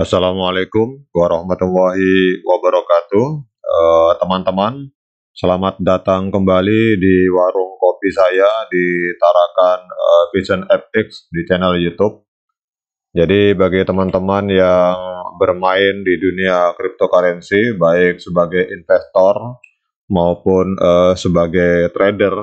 Assalamualaikum warahmatullahi wabarakatuh. Eh, teman-teman, selamat datang kembali di warung kopi saya di Tarakan eh, Vision FX di channel YouTube. Jadi bagi teman-teman yang bermain di dunia cryptocurrency baik sebagai investor maupun uh, sebagai trader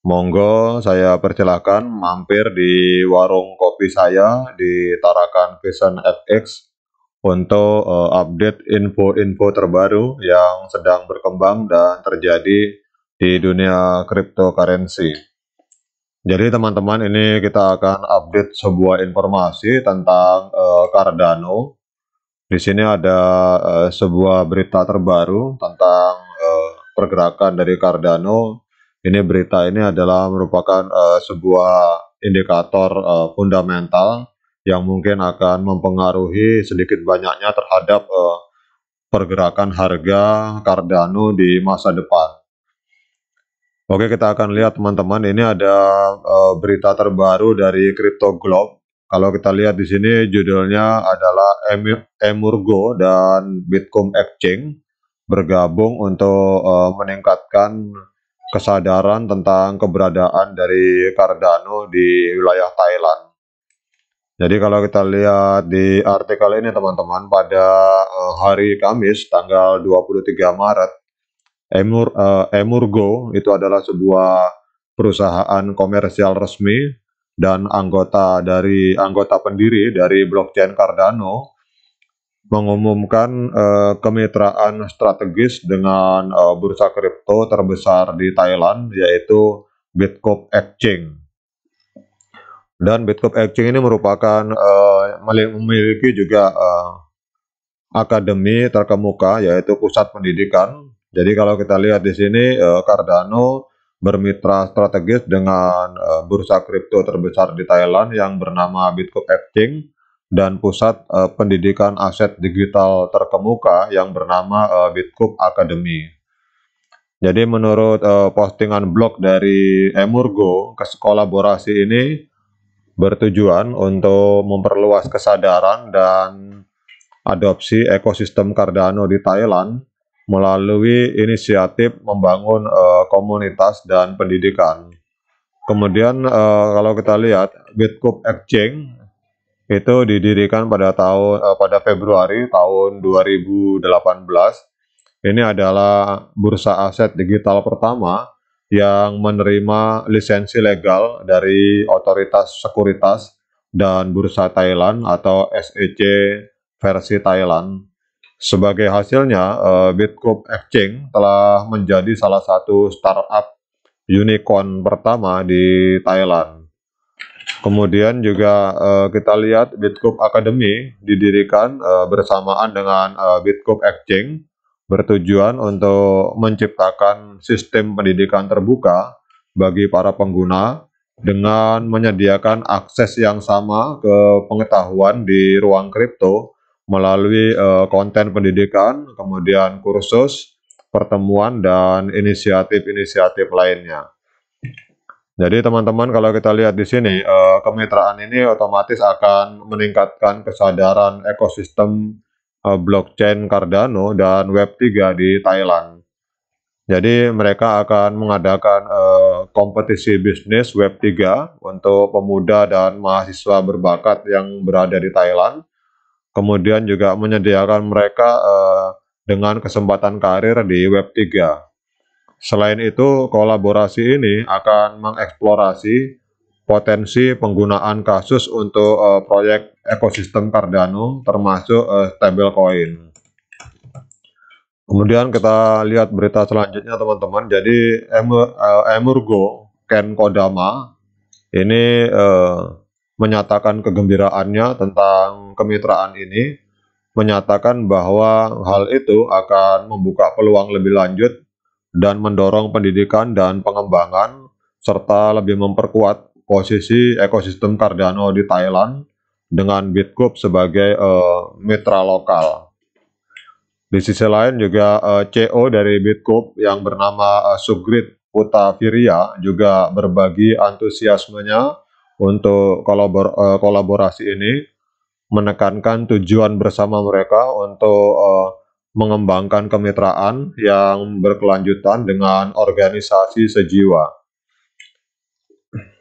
Monggo saya persilahkan mampir di warung kopi saya di Tarakan Vision FX untuk uh, update info-info terbaru yang sedang berkembang dan terjadi di dunia cryptocurrency. Jadi teman-teman ini kita akan update sebuah informasi tentang uh, Cardano. Di sini ada uh, sebuah berita terbaru tentang uh, pergerakan dari Cardano ini berita ini adalah merupakan uh, sebuah indikator uh, fundamental yang mungkin akan mempengaruhi sedikit banyaknya terhadap uh, pergerakan harga Cardano di masa depan. Oke, kita akan lihat teman-teman, ini ada uh, berita terbaru dari Crypto Globe. Kalau kita lihat di sini judulnya adalah Emurgo dan Bitcoin Exchange bergabung untuk uh, meningkatkan kesadaran tentang keberadaan dari Cardano di wilayah Thailand. Jadi kalau kita lihat di artikel ini teman-teman pada eh, hari Kamis tanggal 23 Maret Emur uh, Emurgo itu adalah sebuah perusahaan komersial resmi dan anggota dari anggota pendiri dari blockchain Cardano mengumumkan uh, kemitraan strategis dengan uh, bursa kripto terbesar di Thailand yaitu Bitcoin Exchange. Dan Bitcoin Exchange ini merupakan uh, memiliki juga uh, akademi terkemuka yaitu pusat pendidikan. Jadi kalau kita lihat di sini uh, Cardano bermitra strategis dengan uh, bursa kripto terbesar di Thailand yang bernama Bitcoin Exchange dan pusat uh, pendidikan aset digital terkemuka yang bernama uh, Bitcoin Academy. Jadi menurut uh, postingan blog dari Emurgo, kolaborasi ini bertujuan untuk memperluas kesadaran dan adopsi ekosistem Cardano di Thailand melalui inisiatif membangun uh, komunitas dan pendidikan. Kemudian uh, kalau kita lihat Bitcoin Exchange itu didirikan pada tahun uh, pada Februari tahun 2018. Ini adalah bursa aset digital pertama yang menerima lisensi legal dari otoritas sekuritas dan bursa Thailand atau SEC versi Thailand. Sebagai hasilnya, eh, Bitcoin Exchange telah menjadi salah satu startup unicorn pertama di Thailand. Kemudian juga uh, kita lihat Bitcoin Academy didirikan uh, bersamaan dengan uh, Bitcoin Exchange bertujuan untuk menciptakan sistem pendidikan terbuka bagi para pengguna dengan menyediakan akses yang sama ke pengetahuan di ruang kripto melalui uh, konten pendidikan, kemudian kursus, pertemuan, dan inisiatif-inisiatif lainnya. Jadi teman-teman kalau kita lihat di sini uh, kemitraan ini otomatis akan meningkatkan kesadaran ekosistem uh, blockchain Cardano dan Web3 di Thailand. Jadi mereka akan mengadakan uh, kompetisi bisnis Web3 untuk pemuda dan mahasiswa berbakat yang berada di Thailand. Kemudian juga menyediakan mereka uh, dengan kesempatan karir di Web3 Selain itu, kolaborasi ini akan mengeksplorasi potensi penggunaan kasus untuk uh, proyek ekosistem Cardano termasuk uh, eh, stablecoin. Kemudian kita lihat berita selanjutnya teman-teman. Jadi Emur, uh, eh, Emurgo Ken Kodama ini uh, menyatakan kegembiraannya tentang kemitraan ini menyatakan bahwa hal itu akan membuka peluang lebih lanjut dan mendorong pendidikan dan pengembangan serta lebih memperkuat posisi ekosistem Cardano di Thailand dengan Bitcoin sebagai uh, mitra lokal. Di sisi lain juga uh, eh, CO dari Bitcoin yang bernama uh, Sugrit Putaviria juga berbagi antusiasmenya untuk kolabor uh, kolaborasi ini menekankan tujuan bersama mereka untuk uh, mengembangkan kemitraan yang berkelanjutan dengan organisasi sejiwa.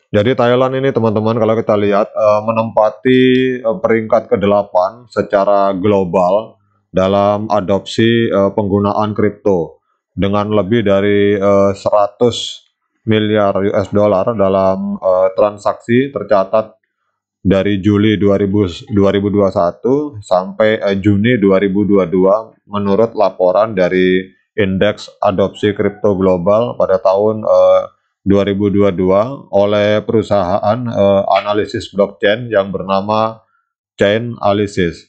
Jadi Thailand ini teman-teman kalau kita lihat eh, menempati eh, peringkat ke-8 secara global dalam adopsi eh, penggunaan kripto dengan lebih dari 100 miliar US dollar dalam transaksi tercatat dari Juli 2021 sampai eh, Juni 2022 menurut laporan dari Indeks Adopsi Kripto Global pada tahun eh, 2022 oleh perusahaan eh, analisis blockchain yang bernama Chain Analysis.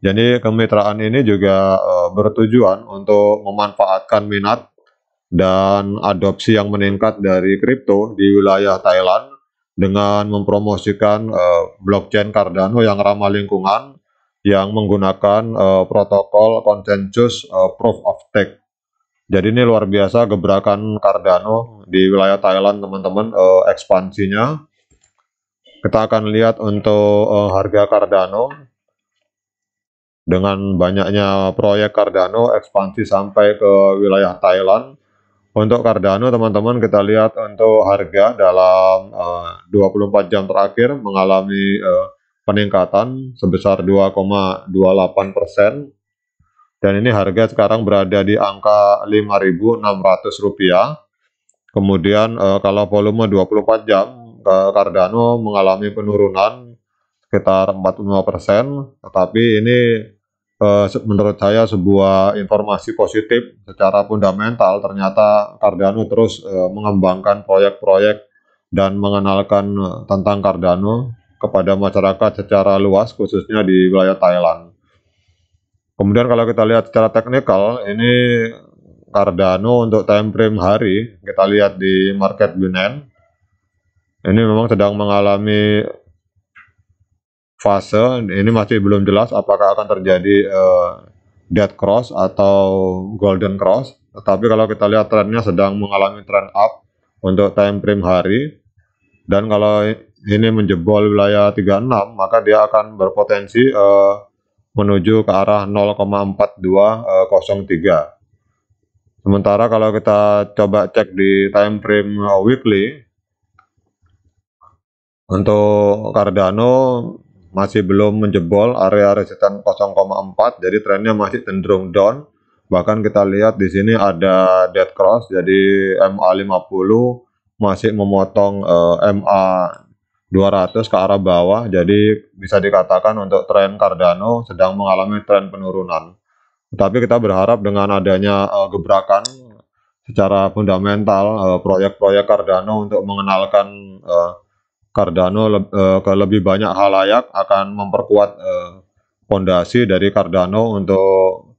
Jadi kemitraan ini juga eh, bertujuan untuk memanfaatkan minat dan adopsi yang meningkat dari kripto di wilayah Thailand dengan mempromosikan uh, blockchain Cardano yang ramah lingkungan yang menggunakan uh, protokol consensus uh, eh, proof of stake. Jadi ini luar biasa gebrakan Cardano di wilayah Thailand teman-teman uh, ekspansinya. Kita akan lihat untuk uh, harga Cardano dengan banyaknya proyek Cardano ekspansi sampai ke wilayah Thailand untuk Cardano teman-teman kita lihat untuk harga dalam eh, uh, 24 jam terakhir mengalami uh, peningkatan sebesar 2,28 persen dan ini harga sekarang berada di angka 5.600 rupiah. Kemudian uh, kalau volume 24 jam, uh, Cardano mengalami penurunan sekitar 45 persen, tetapi ini Eh, menurut saya sebuah informasi positif secara fundamental ternyata Cardano terus eh, mengembangkan proyek-proyek dan mengenalkan eh, tentang Cardano kepada masyarakat secara luas khususnya di wilayah Thailand. Kemudian kalau kita lihat secara teknikal ini Cardano untuk time frame hari kita lihat di market Binance ini memang sedang mengalami fase ini masih belum jelas apakah akan terjadi uh, eh, dead cross atau golden cross. Tetapi kalau kita lihat trennya sedang mengalami trend up untuk time frame hari dan kalau ini menjebol wilayah 36 maka dia akan berpotensi uh, menuju ke arah 0,4203. Eh, Sementara kalau kita coba cek di time frame weekly untuk Cardano masih belum menjebol area resisten 0,4 jadi trennya masih cenderung down bahkan kita lihat di sini ada dead cross jadi MA50 masih memotong uh, MA 200 ke arah bawah jadi bisa dikatakan untuk tren Cardano sedang mengalami tren penurunan tetapi kita berharap dengan adanya uh, gebrakan secara fundamental eh, proyek-proyek uh, Cardano untuk mengenalkan uh, Cardano uh, lebih banyak hal layak akan memperkuat eh, fondasi uh, dari Cardano untuk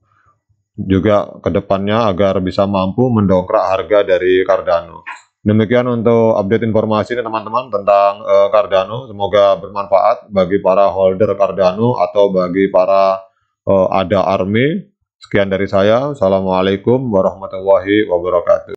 juga kedepannya agar bisa mampu mendongkrak harga dari Cardano. Demikian untuk update informasi ini teman-teman tentang uh, Cardano. Semoga bermanfaat bagi para holder Cardano atau bagi para uh, ada army. Sekian dari saya. Assalamualaikum warahmatullahi wabarakatuh.